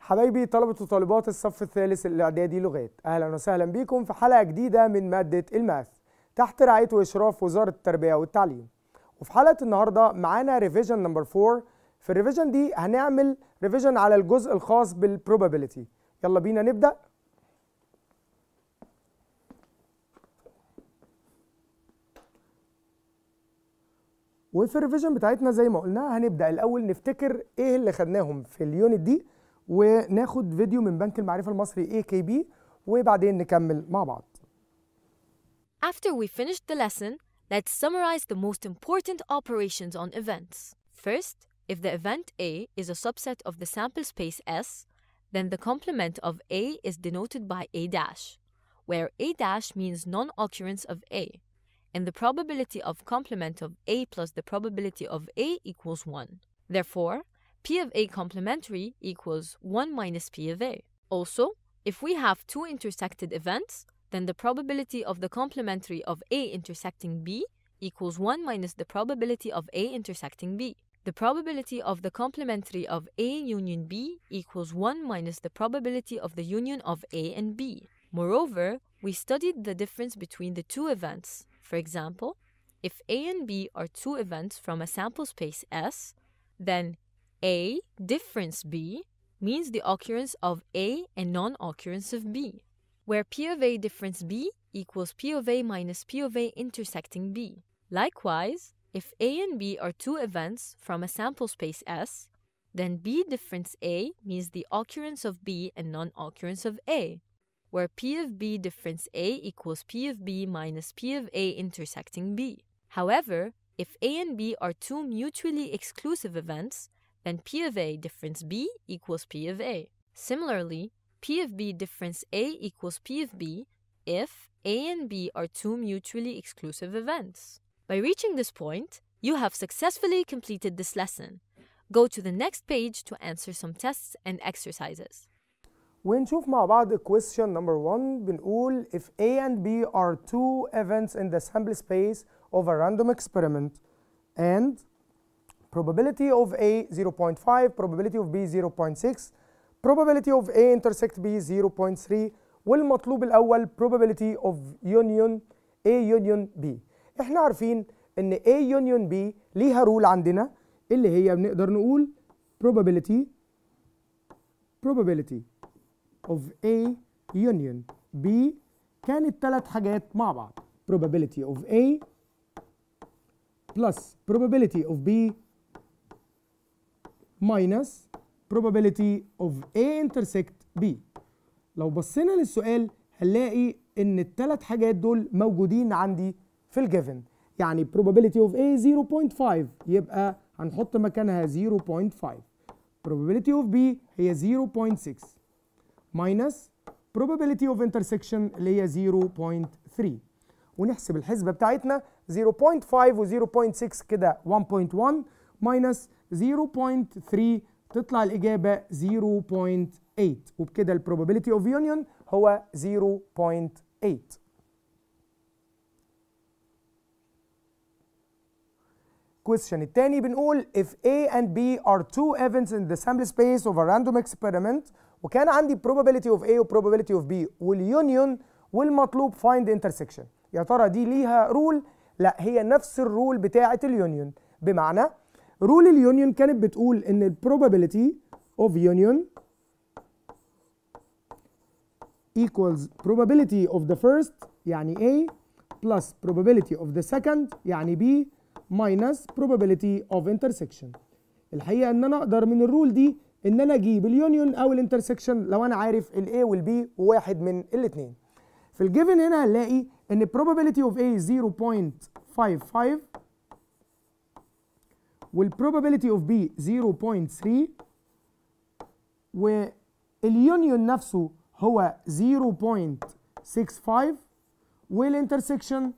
حبايبي طلبة وطالبات الصف الثالث الإعدادي لغات أهلا وسهلا بكم في حلقة جديدة من مادة الماث تحت رعاية وإشراف وزارة التربية والتعليم وفي حلقة النهاردة معانا ريفيجن نمبر 4 في الريفيجن دي هنعمل ريفيجن على الجزء الخاص بالبروبابيلتي يلا بينا نبدأ وفي الريفيجن بتاعتنا زي ما قلنا هنبدأ الأول نفتكر إيه اللي خدناهم في اليونت دي وناخد فيديو من بنك المعرفة المصري اي كي بي وبعدين نكمل مع بعض. After we finished the lesson, let's summarize the most important operations on events. First, If the event A is a subset of the sample space S, then the complement of A is denoted by A dash, where A dash means non-occurrence of A, and the probability of complement of A plus the probability of A equals 1. Therefore, P of A complementary equals 1 minus P of A. Also, if we have two intersected events, then the probability of the complementary of A intersecting B equals 1 minus the probability of A intersecting B the probability of the complementary of A union B equals 1 minus the probability of the union of A and B. Moreover, we studied the difference between the two events. For example, if A and B are two events from a sample space S, then A difference B means the occurrence of A and non-occurrence of B, where P of A difference B equals P of A minus P of A intersecting B. Likewise, if A and B are two events from a sample space S, then B difference A means the occurrence of B and non-occurrence of A, where P of B difference A equals P of B minus P of A intersecting B. However, if A and B are two mutually exclusive events, then P of A difference B equals P of A. Similarly, P of B difference A equals P of B if A and B are two mutually exclusive events. By reaching this point, you have successfully completed this lesson. Go to the next page to answer some tests and exercises. ونشوف مع بعض question number 1 بنقول if A and B are two events in the sample space of a random experiment and probability of A 0.5 probability of B 0.6 probability of A intersect B 0.3 والمطلوب الأول probability of union A union B احنا عارفين ان A يونيون B ليها رول عندنا اللي هي بنقدر نقول probability probability of A يونيون B كانت ثلاث حاجات مع بعض probability of A plus probability of B minus probability of A intersect B لو بصينا للسؤال هنلاقي ان الثلاث حاجات دول موجودين عندي في الجيفن يعني probability of A 0.5 يبقى هنحط مكانها 0.5 probability of B هي 0.6 minus probability of intersection اللي هي 0.3 ونحسب الحسبة بتاعتنا 0.5 و 0.6 كده 1.1 minus 0.3 تطلع الإجابة 0.8 وبكده probability of union هو 0.8 question التاني بنقول if A and B are two events in the sample space of a random experiment وكان عندي probability of A و probability of B والunion والمطلوب find intersection يا ترى دي ليها رول لا هي نفس الرول بتاعة اليونيون بمعنى رول اليونيون كانت بتقول ان ال probability of union equals probability of the first يعني A plus probability of the second يعني B ماينس probability of intersection الحقيقه ان انا اقدر من الرول دي ان انا اجيب اليونيون او الانترسكشن لو انا عارف A وال B وواحد من الاثنين في الجيفن هنا هنلاقي ان probability of A 0.55 probability of B 0.3 واليونيون نفسه هو 0.65 والانترسكشن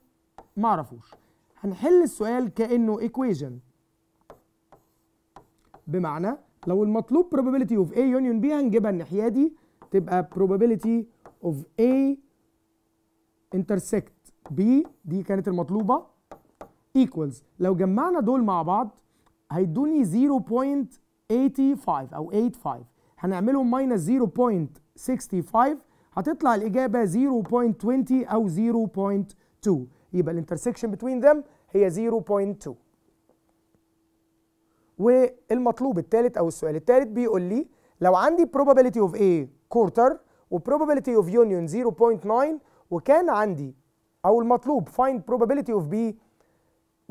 معرفوش هنحل السؤال كانه ايكويجن بمعنى لو المطلوب probability of A union B هنجيبها الناحيه دي تبقى probability of A intersect B دي كانت المطلوبه equals لو جمعنا دول مع بعض هيدوني 0.85 او 85 هنعملهم minus 0.65 هتطلع الاجابه 0.20 او 0.2 يبقى الانترسكشن بتوين ذم هي 0.2 والمطلوب التالت او السؤال التالت بيقول لي لو عندي probability of A quarter و probability of union 0.9 وكان عندي او المطلوب find probability of B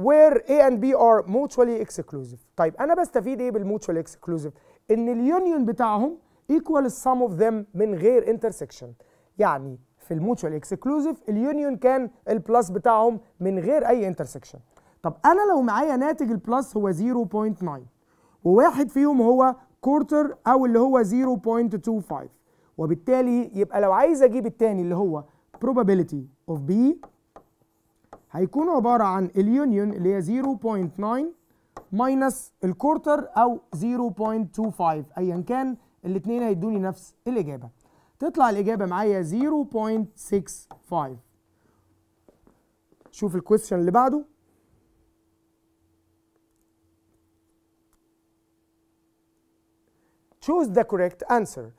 where A and B are mutually exclusive طيب انا بستفيد ايه بالmutually exclusive ان اليونيون بتاعهم equal السم of them من غير intersection يعني في الموتشوال اكسكلوزيف اليونيون كان البلس بتاعهم من غير اي انترسكشن طب انا لو معايا ناتج البلس هو 0.9 وواحد فيهم هو كورتر او اللي هو 0.25 وبالتالي يبقى لو عايز اجيب التاني اللي هو probability of B هيكون عبارة عن اليونيون اللي هي 0.9 ماينس الكورتر او 0.25 ايا كان الاثنين هيدوني نفس الاجابه تطلع الإجابة معايا 0.65 شوف الكويستشن اللي بعده Choose the correct answer.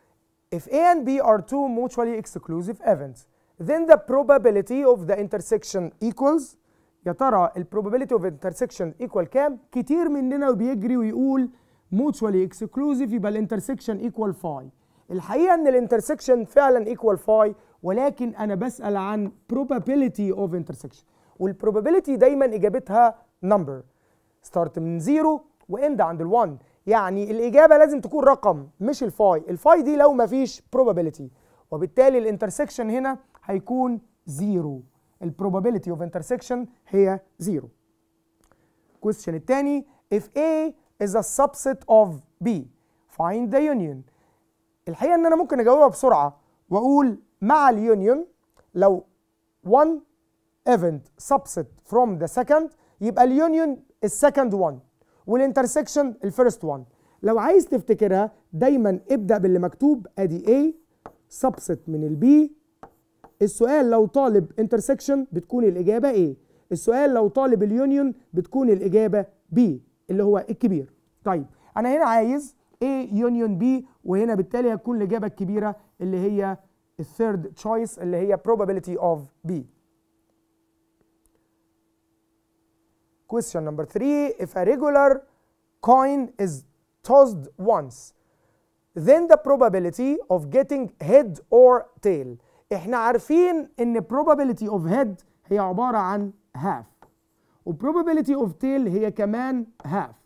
If A and B are two mutually exclusive events, then the probability of the intersection equals يا ترى ال probability of intersection equal كام؟ كتير مننا بيجري ويقول mutually exclusive يبقى intersection equal 5. الحقيقه ان الانترسكشن فعلا ايكوال فاي ولكن انا بسال عن probability of intersection والprobability دايما اجابتها number start من 0 واند عند ال1 يعني الاجابه لازم تكون رقم مش الفاي الفاي دي لو مفيش probability وبالتالي الانترسكشن هنا هيكون زيرو probability of intersection هي 0 question الثاني if A is a subset of B find the union الحقيقه ان انا ممكن اجاوبها بسرعه واقول مع اليونيون لو 1 ايفنت سبست فروم ذا سكند يبقى اليونيون السكند 1 والانترسكشن الفيرست 1 لو عايز تفتكرها دايما ابدا باللي مكتوب ادي A سبست من البي السؤال لو طالب انترسكشن بتكون الاجابه A السؤال لو طالب اليونيون بتكون الاجابه B اللي هو الكبير طيب انا هنا عايز A يونيون B وهنا بالتالي هتكون الإجابة الكبيرة اللي هي الثيرد تشويس اللي هي probability of B question number three if a regular coin is tossed once then the probability of getting head or tail احنا عارفين ان probability of head هي عبارة عن half و probability of tail هي كمان half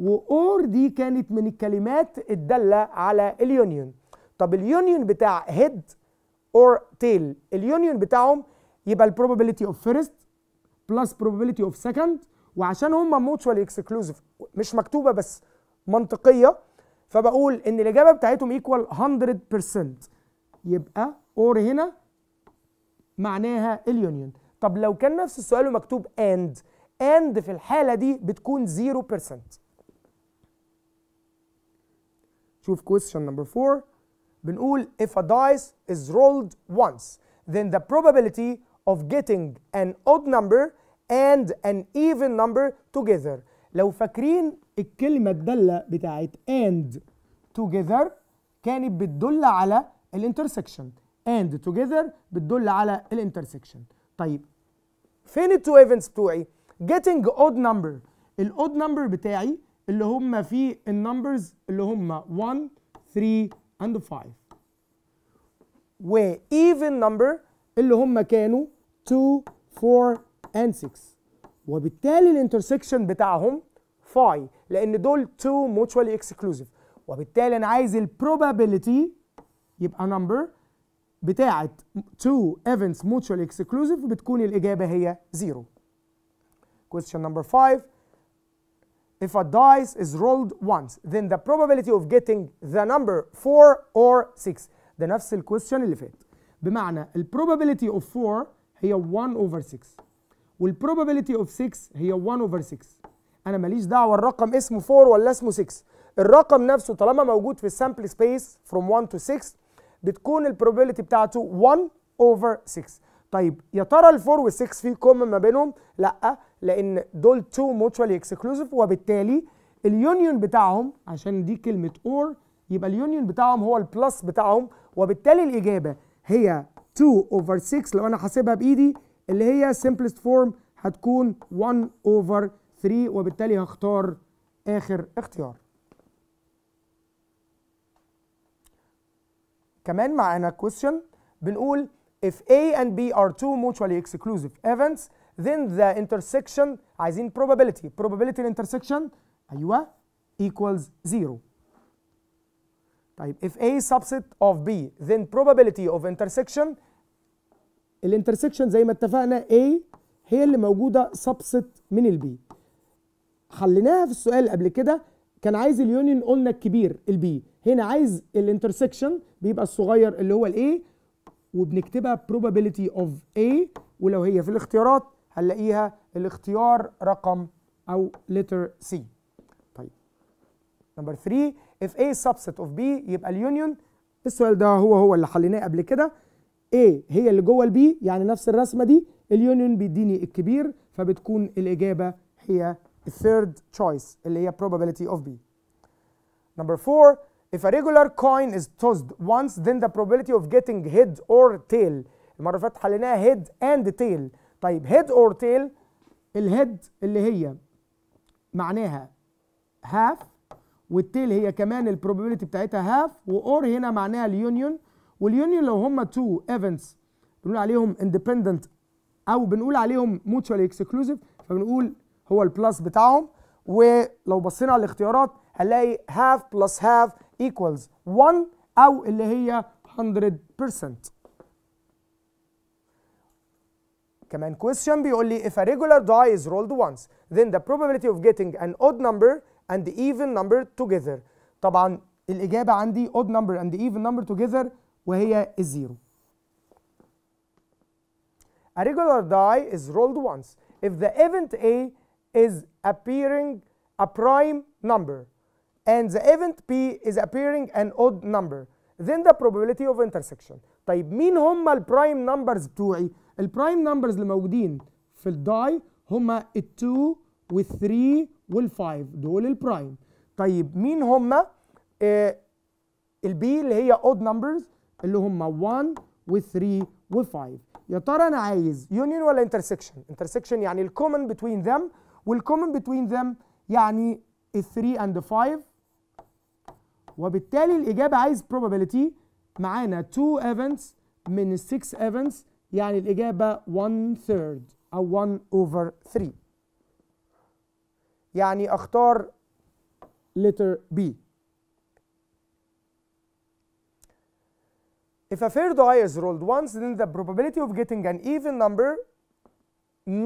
وأور دي كانت من الكلمات الدالة على اليونيون طب اليونيون بتاع هيد اور تيل اليونيون بتاعهم يبقى البروبابيليتي اوف فيرست بلس probability اوف سكند وعشان هما mutually exclusive مش مكتوبه بس منطقيه فبقول ان الاجابه بتاعتهم ايكوال 100% يبقى اور هنا معناها اليونيون طب لو كان نفس السؤال مكتوب اند اند في الحاله دي بتكون 0% شوف question number 4 بنقول if a dice is rolled once then the probability of getting an odd number and an even number together لو فاكرين الكلمة الدالة بتاعت and together كانت بتدل على الانترسكشن and together بتدل على الانترسكشن طيب فين التو ايفنتس بتوعي getting odd number الاود نمبر بتاعي اللي هم في النمبرز اللي هم 1 3 اند 5 و even number اللي هم كانوا 2 4 اند 6 وبالتالي الانترسكشن بتاعهم 5 لان دول 2 mutually exclusive وبالتالي انا عايز البروبابيلتي يبقى number بتاعه 2 events mutually exclusive بتكون الاجابه هي 0 question number 5 if a dice is rolled once then the probability of getting the number 4 or 6 ده نفس الكويستشن اللي فات بمعنى ال probability of 4 هي 1 over 6 وال probability of 6 هي 1 over 6 انا ماليش دعوه الرقم اسمه 4 ولا اسمه 6 الرقم نفسه طالما موجود في السامبل سبيس from 1 to 6 بتكون البروبابيلتي بتاعته 1 over 6 طيب يا ترى ال4 وال6 في كومن ما بينهم لا لان دول تو موتشوالي اكسكلوسيف وبالتالي اليونيون بتاعهم عشان دي كلمه اور يبقى اليونيون بتاعهم هو البلس بتاعهم وبالتالي الاجابه هي 2 اوفر 6 لو انا حاسبها بايدي اللي هي simplest فورم هتكون 1 اوفر 3 وبالتالي هختار اخر اختيار كمان معانا question بنقول if A and B are two mutually exclusive events then the intersection عايزين probability probability intersection ايوه equals 0 طيب if A subset of B then probability of intersection الانترسكشن زي ما اتفقنا A هي اللي موجوده subset من ال B حليناها في السؤال قبل كده كان عايز اليونيون قلنا الكبير ال B هنا عايز الانترسكشن بيبقى الصغير اللي هو ال A وبنكتبها probability of A ولو هي في الاختيارات هنلاقيها الاختيار رقم أو letter C طيب نمبر 3 if A is subset of B يبقى اليونيون السؤال ده هو هو اللي حليناه قبل كده A هي اللي جوه البي يعني نفس الرسمة دي اليونيون بيديني الكبير فبتكون الإجابة هي الثيرد choice اللي هي probability of B number 4 If a regular coin is tossed once then the probability of getting head or tail المرة اللي فاتت حليناها head and tail طيب هيد اور تيل الهيد اللي هي معناها هاف والتيل هي كمان البروبابيلتي بتاعتها هاف واور هنا معناها اليونيون واليونيون لو هما تو ايفنتس بنقول عليهم اندبندنت او بنقول عليهم mutually اكسكلوزيف فبنقول هو البلس بتاعهم ولو بصينا على الاختيارات هنلاقي هاف بلس هاف ايكوالز 1 او اللي هي 100% كمان question بيقول لي if a regular die is rolled once then the probability of getting an odd number and even number together طبعا الإجابة عندي odd number and even number together وهي الزيرو A regular die is rolled once if the event A is appearing a prime number and the event P is appearing an odd number then the probability of intersection طيب مين هم البرايم نمبرز بتوعي البرايم نمبرز اللي موجودين في الداي هما ال2 وال3 وال5 دول البرايم طيب مين هما آه البي اللي هي اود نمبرز اللي هما 1 و3 و5 يا ترى انا عايز يونيون ولا انترسكشن انترسكشن يعني الكومن بتوين ذم والكومن بتوين ذم يعني ال 3 اند 5 وبالتالي الاجابه عايز probability معانا 2 ايفنتس من 6 ايفنتس يعني الإجابة 1 third أو 1 over 3 يعني أختار letter B If a third die is rolled once then the probability of getting an even number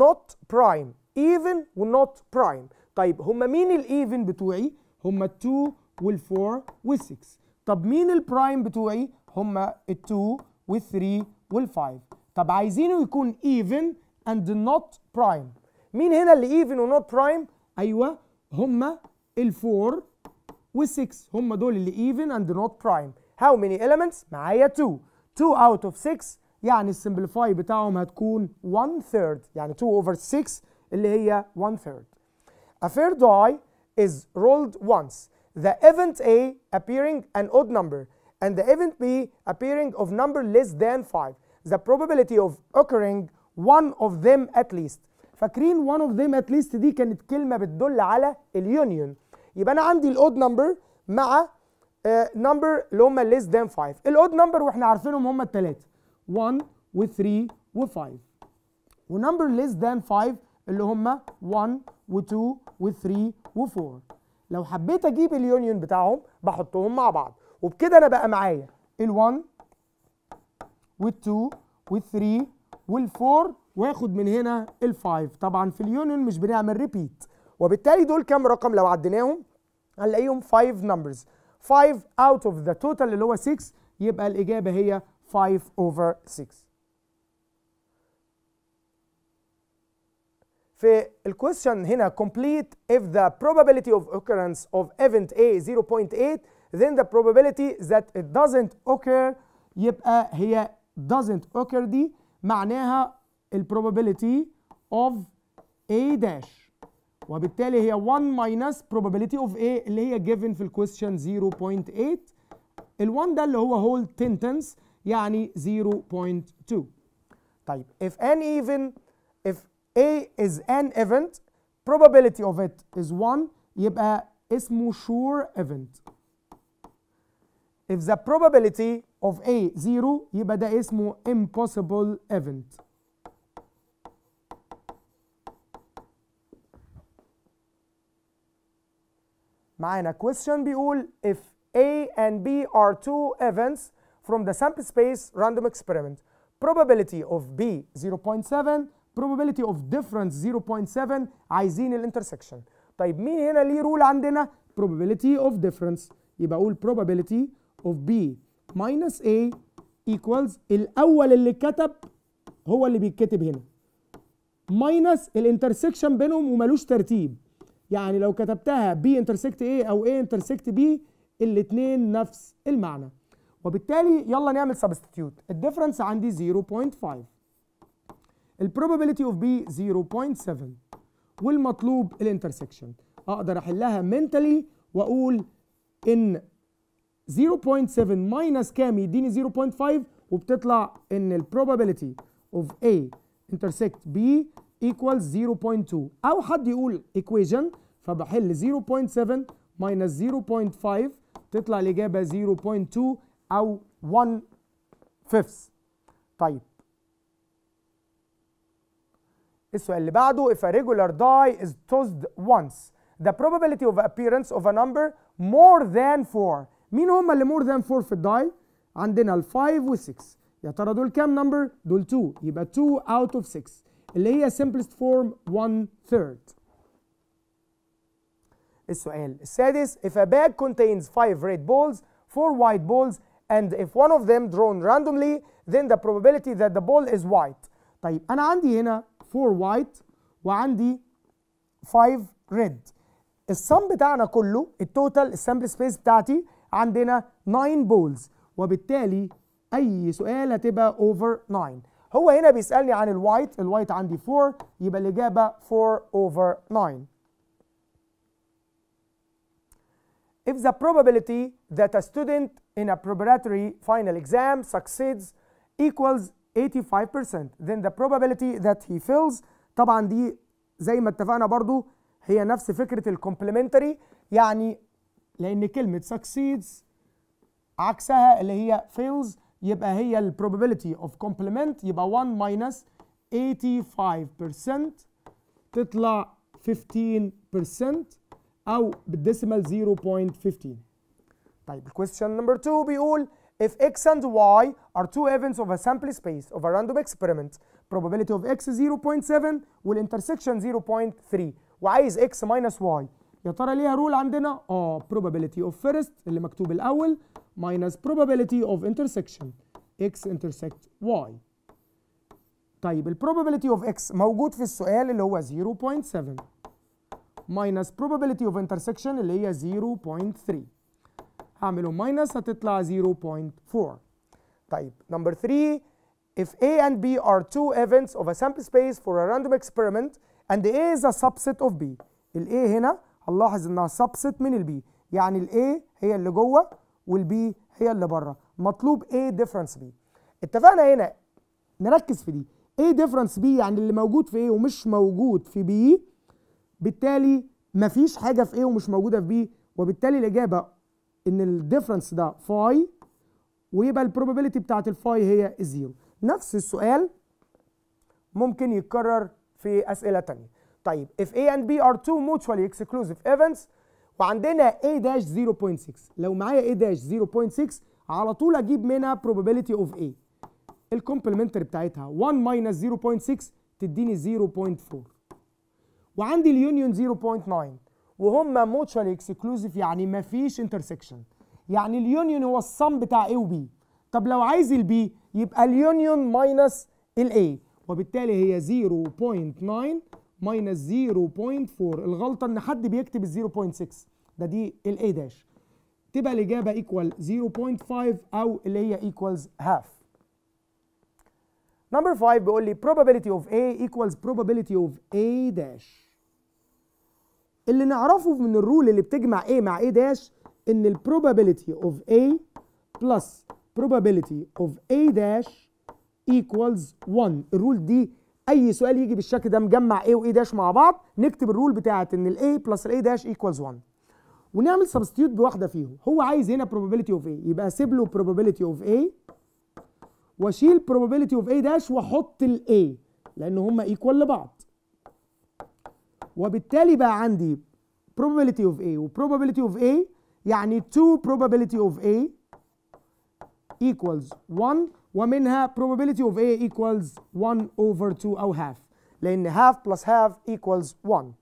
not prime even not prime طيب هما مين الايفن بتوعي؟ هما 2 وال 4 وال 6 طب مين البرايم بتوعي؟ هما ال 2 وال 3 وال 5 طب عايزينه يكون even and not prime مين هنا اللي even not prime ايوه هما ال4 وال6 هما دول اللي even and not prime how many elements معايا 2 2 out of 6 يعني السمبليفاي بتاعهم هتكون 1 third يعني 2 over 6 اللي هي 1 third a third die is rolled once the event A appearing an odd number and the event B appearing of number less than 5 the probability of occurring one of them at least فاكرين one of them at least دي كانت كلمة بتدل على اليونيون يبقى أنا عندي الأود نمبر مع نمبر آه، uh, اللي هما less than 5 الأود نمبر وإحنا عارفينهم هما التلاتة 1 و 3 و 5 ونمبر less than 5 اللي هما 1 و 2 و 3 و 4 لو حبيت أجيب اليونيون بتاعهم بحطهم مع بعض وبكده أنا بقى معايا ال1 وال2 وال3 وال4 واخد من هنا ال5 طبعا في اليونيون مش بنعمل ريبيت وبالتالي دول كام رقم لو عديناهم هنلاقيهم 5 نمبرز 5 out of the total اللي هو 6 يبقى الإجابة هي 5 over 6 في الكويشن هنا complete if the probability of occurrence of event A 0.8 then the probability that it doesn't occur يبقى هي doesn't occur دي معناها ال probability of A dash وبالتالي هي 1 minus probability of A اللي هي given في الكويستشن 0.8 ال1 ده اللي هو whole sentence يعني 0.2 طيب if an even if A is an event probability of it is 1 يبقى اسمه sure event if the probability of A 0 يبقى ده اسمه impossible event معانا question بيقول if A and B are two events from the sample space random experiment probability of B 0.7 probability of difference 0.7 عايزين الانترسكشن طيب مين هنا ليه رول عندنا probability of difference يبقى اقول probability of B minus A equals الأول اللي اتكتب هو اللي بيتكتب هنا ماينس الانترسكشن بينهم وملوش ترتيب يعني لو كتبتها B intersect A أو A intersect B الاتنين نفس المعنى وبالتالي يلا نعمل سبستيتيوت الديفرنس عندي 0.5 البروبابيلتي اوف بي 0.7 والمطلوب الانترسكشن اقدر احلها منتلي واقول ان 0.7 ماينس كام يديني 0.5 وبتطلع ان البروبابيلتي اوف A intersect B equals 0.2 او حد يقول equation فبحل 0.7 ماينس 0.5 تطلع الإجابة 0.2 أو 1 5 طيب السؤال اللي بعده if a regular die is tossed once the probability of appearance of a number more than 4 مين هم اللي مور ذان 4 في الداي عندنا ال 5 و 6 يا ترى دول كام نمبر دول 2 يبقى 2 اوت اوف 6 اللي هي simplest form 1 third السؤال السادس if a bag contains 5 red balls 4 white balls and if one of them drawn randomly then the probability that the ball is white طيب انا عندي هنا 4 white وعندي 5 red السم بتاعنا كله التوتال السامبل سبيس بتاعتي عندنا 9 بولز وبالتالي اي سؤال هتبقى اوفر 9 هو هنا بيسالني عن الوايت الوايت عندي 4 يبقى الاجابه 4 اوفر 9 If the probability that a student in a preparatory final exam succeeds equals 85% then the probability that he fails طبعا دي زي ما اتفقنا برضو هي نفس فكرة الكومبلمنتري يعني لان كلمه succeeds عكسها اللي هي fails يبقى هي probability of complement يبقى 1 minus 85% تطلع 15% او بالدسمال 0.15 طيب question number 2 بيقول if x and y are two events of a sample space of a random experiment probability of x 0.7 والintersection 0.3 وعايز x minus y يا ترى ليها رول عندنا اه probability of first اللي مكتوب الاول minus probability of intersection x intersect y طيب ال probability of x موجود في السؤال اللي هو 0.7 minus probability of intersection اللي هي 0.3 هعمله minus هتطلع 0.4 طيب نمبر 3 if A and B are two events of a sample space for a random experiment and A is a subset of B ال A هنا هنلاحظ انها سبست من البي يعني الاي هي اللي جوه والبي هي اللي بره مطلوب ايه ديفرنس بي اتفقنا هنا نركز في دي ايه ديفرنس بي يعني اللي موجود في ايه ومش موجود في بي بالتالي مفيش حاجه في ايه ومش موجوده في بي وبالتالي الاجابه ان الديفرنس ده فاي ويبقى البروبابيلتي بتاعت الفاي هي زيرو نفس السؤال ممكن يتكرر في اسئله ثانيه طيب if A and B are two mutually exclusive events وعندنا A 0.6 لو معايا A 0.6 على طول اجيب منها probability of A الكومبلمنتري بتاعتها 1 minus 0.6 تديني 0.4 وعندي اليونيون 0.9 وهما mutually exclusive يعني مفيش intersection يعني اليونيون هو الصم بتاع A B طب لو عايز ال B يبقى اليونيون ال A وبالتالي هي 0.9 ماينس 0.4 الغلطه ان حد بيكتب ال 0.6 ده دي الاي داش تبقى الاجابه ايكوال 0.5 او اللي هي ايكوالز هاف نمبر 5 بيقول لي probability of A equals probability of A dash اللي نعرفه من الرول اللي بتجمع A مع A dash ان ال probability of A plus probability of A dash equals 1 الرول دي اي سؤال يجي بالشكل ده مجمع A و e A داش مع بعض نكتب الرول بتاعه ان ال A بلس ال A داش ايكوالز 1 ونعمل سبستيوت بواحده فيهم هو عايز هنا probability of A يبقى اسيب له probability of A واشيل probability of A داش واحط ال A لان هما ايكوال لبعض وبالتالي بقى عندي probability of A و probability of A يعني 2 probability of A equals 1 ومنها probability of A equals 1 over 2 أو half لأن half plus half equals 1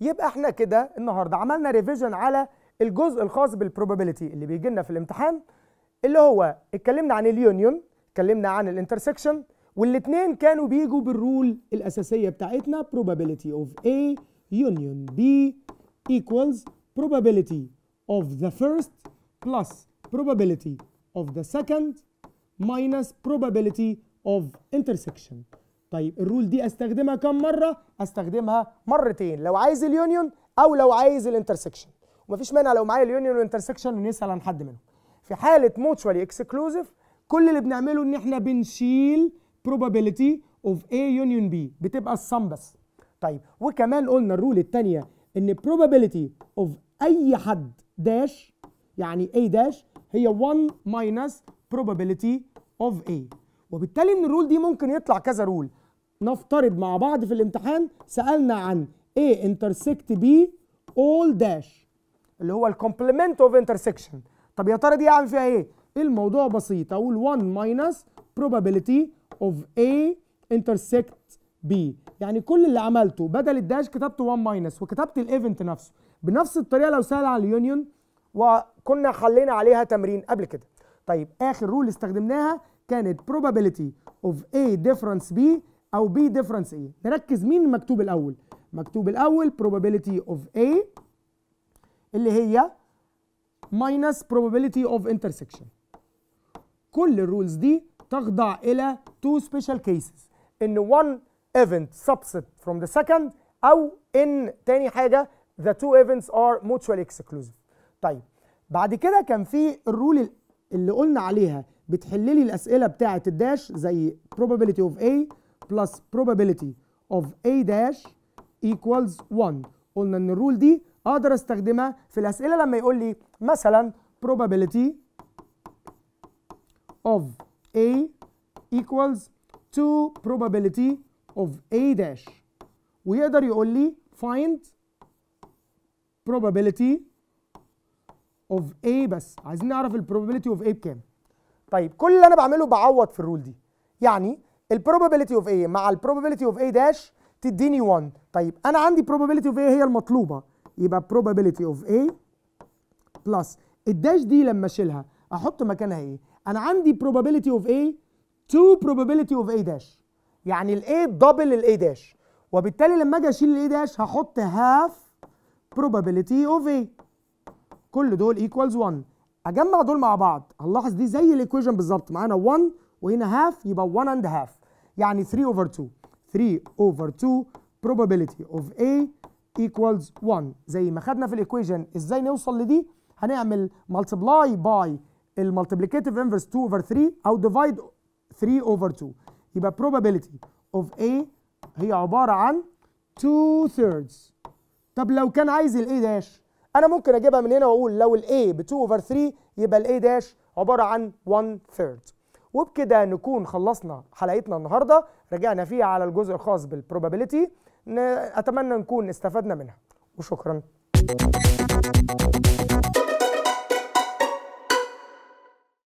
يبقى احنا كده النهارده عملنا ريفيجن على الجزء الخاص بالprobability اللي بيجي لنا في الامتحان اللي هو اتكلمنا عن اليونيون اتكلمنا عن الانترسكشن والاثنين كانوا بيجوا بالرول الأساسية بتاعتنا probability of A union B equals probability of the first plus probability of the second minus probability of intersection طيب الرول دي استخدمها كم مره استخدمها مرتين لو عايز اليونيون او لو عايز الانترسكشن ومفيش مانع لو معايا اليونيون والانترسكشن ونسال عن حد منهم في حاله موتشوالي اكسكلوزيف كل اللي بنعمله ان احنا بنشيل probability of A union B بتبقى الصم بس طيب وكمان قلنا الرول الثانيه ان probability of اي حد داش يعني A داش هي 1 minus probability اوف ايه وبالتالي من الرول دي ممكن يطلع كذا رول نفترض مع بعض في الامتحان سالنا عن A intersect B all dash اللي هو الكومبلمنت اوف انترسكشن طب يا ترى دي اعمل فيها ايه الموضوع بسيط اقول 1 minus probability of A intersect B يعني كل اللي عملته بدل الداش كتبت 1 ماينس وكتبت الايفنت نفسه بنفس الطريقه لو سال على اليونيون وكنا حلينا عليها تمرين قبل كده طيب اخر رول استخدمناها كانت probability of A difference B أو B difference A نركز مين مكتوب الأول مكتوب الأول probability of A اللي هي minus probability of intersection كل الرولز دي تخضع إلى two special cases إن one event subset from the second أو إن تاني حاجة the two events are mutually exclusive طيب بعد كده كان في الرول اللي قلنا عليها بتحل لي الاسئله بتاعه الداش زي probability of A plus probability of A dash equals 1 قلنا ان الرول دي اقدر استخدمها في الاسئله لما يقول لي مثلا probability of A equals to probability of A dash ويقدر يقول لي find probability of A بس عايزين نعرف ال probability of A بكام طيب كل اللي انا بعمله بعوض في الرول دي يعني البروبابيلتي اوف ايه مع البروبابيلتي اوف ايه داش تديني 1 طيب انا عندي probability اوف ايه هي المطلوبه يبقى probability اوف ايه بلس الداش دي لما اشيلها احط مكانها ايه انا عندي probability اوف ايه 2 probability اوف ايه داش يعني ال دبل ال داش وبالتالي لما اجي اشيل ال داش هحط هاف probability اوف ايه كل دول ايكوالز 1 اجمع دول مع بعض هنلاحظ دي زي الايكويشن بالظبط معانا 1 وهنا هاف يبقى 1 اند هاف يعني 3 اوفر 2 3 اوفر 2 probability of A equals 1 زي ما خدنا في الايكويشن ازاي نوصل لدي هنعمل multiply by المالتيبليكاتيف inverse 2 over 3 او divide 3 over 2 يبقى probability of A هي عبارة عن 2 thirds طب لو كان عايز ال A داش انا ممكن اجيبها من هنا واقول لو الاي ب 2 اوفر 3 يبقى الاي داش عباره عن 1 ثيرد وبكده نكون خلصنا حلقتنا النهارده رجعنا فيها على الجزء الخاص بالبروبابيليتي اتمنى نكون استفدنا منها وشكرا